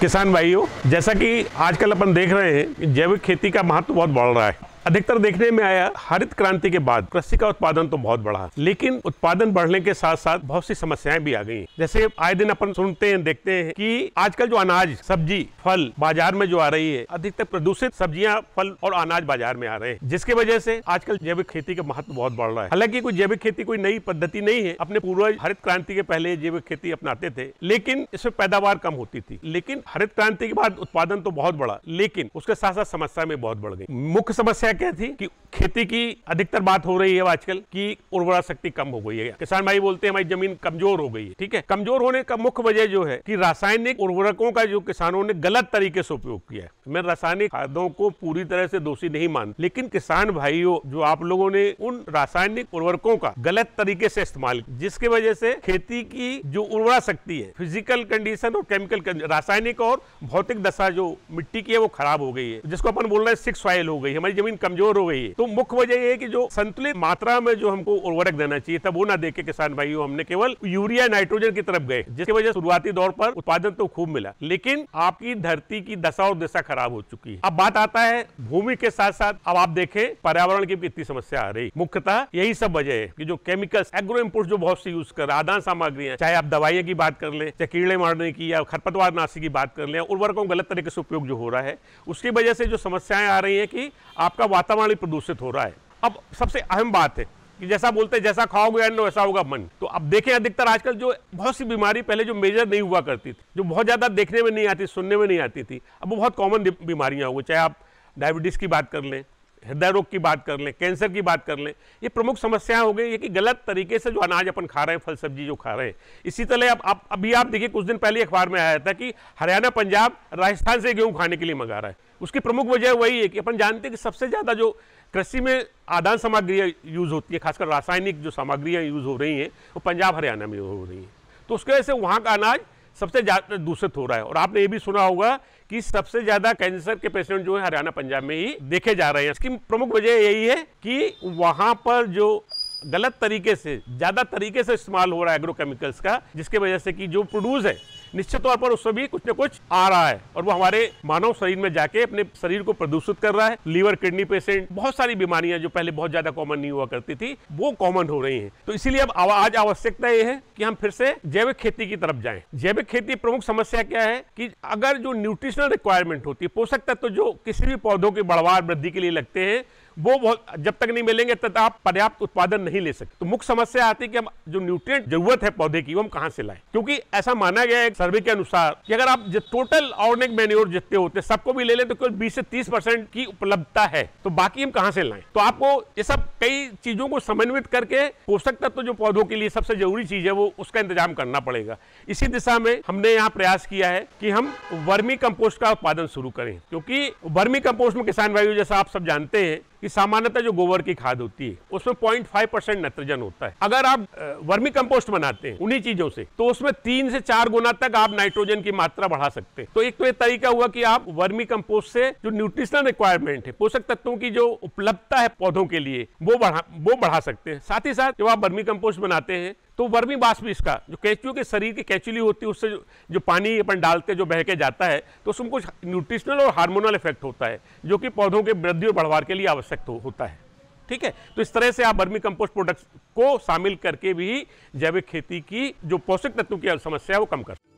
किसान भाइयों जैसा कि आजकल अपन देख रहे हैं जैविक खेती का महत्व बहुत बढ़ रहा है अधिकतर देखने में आया हरित क्रांति के बाद कृषि का उत्पादन तो बहुत बढ़ा लेकिन उत्पादन बढ़ने के साथ साथ बहुत सी समस्याएं भी आ गई जैसे आए दिन अपन सुनते हैं देखते हैं कि आजकल जो अनाज सब्जी फल बाजार में जो आ रही है अधिकतर प्रदूषित सब्जियां फल और अनाज बाजार में आ रहे हैं जिसकी वजह से आजकल जैविक खेती का महत्व बहुत बढ़ रहा है हालांकि कोई जैविक खेती कोई नई पद्धति नहीं है अपने पूर्वज हरित क्रांति के पहले जैविक खेती अपनाते थे लेकिन इसमें पैदावार कम होती थी लेकिन हरित क्रांति के बाद उत्पादन तो बहुत बढ़ा लेकिन उसके साथ साथ समस्या में बहुत बढ़ गई मुख्य समस्या मैं क्या थी कि खेती की अधिकतर बात हो रही है आजकल कि उर्वरा शक्ति कम हो गई है किसान भाई बोलते हैं हमारी जमीन कमजोर हो गई है ठीक है कमजोर होने का मुख्य वजह जो है कि रासायनिक उर्वरकों का जो किसानों ने गलत तरीके से उपयोग किया है मैं रासायनिक खादों को पूरी तरह से दोषी नहीं मान लेकिन किसान भाइयों जो आप लोगों ने उन रासायनिक उर्वरकों का गलत तरीके से इस्तेमाल जिसके वजह से खेती की जो उर्वरा शक्ति है फिजिकल कंडीशन और केमिकल रासायनिक और भौतिक दशा जो मिट्टी की है वो खराब हो गई है जिसको अपन बोल रहे हैं सिक्स सॉइल हो गई हमारी जमीन कमजोर हो गई है तो मुख्य वजह यह है कि जो संतुलित मात्रा में जो हमको उर्वरक देना चाहिए तब वो ना देके किसान भाइयों हमने केवल यूरिया नाइट्रोजन की तरफ गए जिसकी वजह शुरुआती दौर पर उत्पादन तो खूब मिला लेकिन आपकी धरती की दशा और दिशा खराब हो चुकी है अब बात आता है भूमि के साथ साथ अब आप देखें पर्यावरण की इतनी समस्या आ रही मुख्यतः यही सब वजह है कि जो केमिकल्स एग्रो इम्पोर्ट जो बहुत से यूज कर रहे आदान सामग्रियां चाहे आप दवाइयों की बात कर लें चाहे कीड़े मारने की या खरपतवार नाशी की बात कर लें उर्वरकों गलत तरीके से उपयोग जो हो रहा है उसकी वजह से जो समस्याएं आ रही है कि आपका वातावरण प्रदूषित हो रहा है अब सबसे अहम बात है कि जैसा बोलते हैं जैसा खाओगे अन्न वैसा होगा मन तो अब देखें अधिकतर आजकल जो बहुत सी बीमारी पहले जो मेजर नहीं हुआ करती थी जो बहुत ज़्यादा देखने में नहीं आती सुनने में नहीं आती थी अब वो बहुत कॉमन बीमारियाँ हो गई चाहे आप डायबिटीज़ की बात कर लें हृदय रोग की बात कर लें कैंसर की बात कर लें ये प्रमुख समस्याएं हो गई है कि गलत तरीके से जो अनाज अपन खा रहे हैं फल सब्जी जो खा रहे हैं इसी तरह अब आप अभी आप देखिए कुछ दिन पहले अखबार में आया था कि हरियाणा पंजाब राजस्थान से गेहूँ खाने के लिए मंगा रहा है उसकी प्रमुख वजह वही है कि अपन जानते हैं कि सबसे ज़्यादा जो कृषि में आदान सामग्रियाँ यूज़ होती है खासकर रासायनिक जो सामग्रियाँ यूज़ हो रही हैं वो पंजाब हरियाणा में हो रही हैं तो उसकी वजह से वहाँ का अनाज सबसे ज़्यादा दूषित हो रहा है और आपने ये भी सुना होगा कि सबसे ज़्यादा कैंसर के पेशेंट जो है हरियाणा पंजाब में ही देखे जा रहे हैं इसकी प्रमुख वजह यही है कि वहां पर जो गलत तरीके से ज़्यादा तरीके से इस्तेमाल हो रहा है एग्रोकेमिकल्स का जिसके वजह से कि जो प्रोड्यूस है निश्चित तौर पर उसमें भी कुछ न कुछ आ रहा है और वो हमारे मानव शरीर में जाके अपने शरीर को प्रदूषित कर रहा है लीवर किडनी पेशेंट बहुत सारी बीमारियां जो पहले बहुत ज्यादा कॉमन नहीं हुआ करती थी वो कॉमन हो रही है तो इसीलिए अब आज आवश्यकता ये है कि हम फिर से जैविक खेती की तरफ जाए जैविक खेती प्रमुख समस्या क्या है कि अगर जो न्यूट्रिशनल रिक्वायरमेंट होती है पोषक तत्व जो किसी भी पौधों की बढ़वार वृद्धि के लिए लगते हैं वो बहुत जब तक नहीं मिलेंगे तब आप पर्याप्त उत्पादन नहीं ले सकते तो मुख्य समस्या आती है कि हम जो न्यूट्रिएंट जरूरत है पौधे की वो हम कहाँ से लाएं क्योंकि ऐसा माना गया है सर्वे के अनुसार कि अगर आप जो टोटल ऑर्गेनिक मेन्योर जितने होते सबको भी ले लें तो केवल बीस से तीस परसेंट की उपलब्धता है तो बाकी हम कहाँ से लाएं तो आपको ये सब कई चीजों को समन्वित करके पोषक तत्व तो जो पौधों के लिए सबसे जरूरी चीज है वो उसका इंतजाम करना पड़ेगा इसी दिशा में हमने यहाँ प्रयास किया है कि हम वर्मी कंपोस्ट का उत्पादन शुरू करें क्योंकि वर्मी कंपोस्ट में किसान वायु जैसा आप सब जानते हैं कि सामान्यतः जो गोबर की खाद होती है उसमें पॉइंट फाइव परसेंट नाइट्रोजन होता है अगर आप वर्मी कंपोस्ट बनाते हैं उन्हीं चीजों से तो उसमें तीन से चार गुना तक आप नाइट्रोजन की मात्रा बढ़ा सकते हैं तो एक तो ये तरीका हुआ कि आप वर्मी कंपोस्ट से जो न्यूट्रिशनल रिक्वायरमेंट है पोषक तत्वों की जो उपलब्धता है पौधों के लिए वो बढ़ा वो बढ़ा सकते हैं साथ ही साथ जब आप वर्मी कंपोस्ट बनाते हैं तो वर्मी भी इसका जो कैचू के शरीर की कैचुली होती है उससे जो, जो पानी अपन डालते जो बह के जाता है तो उसमें कुछ न्यूट्रिशनल और हार्मोनल इफेक्ट होता है जो कि पौधों के वृद्धि और बढ़वार के लिए आवश्यक हो, होता है ठीक है तो इस तरह से आप वर्मी कंपोस्ट प्रोडक्ट्स को शामिल करके भी जैविक खेती की जो पोषक तत्व की समस्या है वो कम कर सकते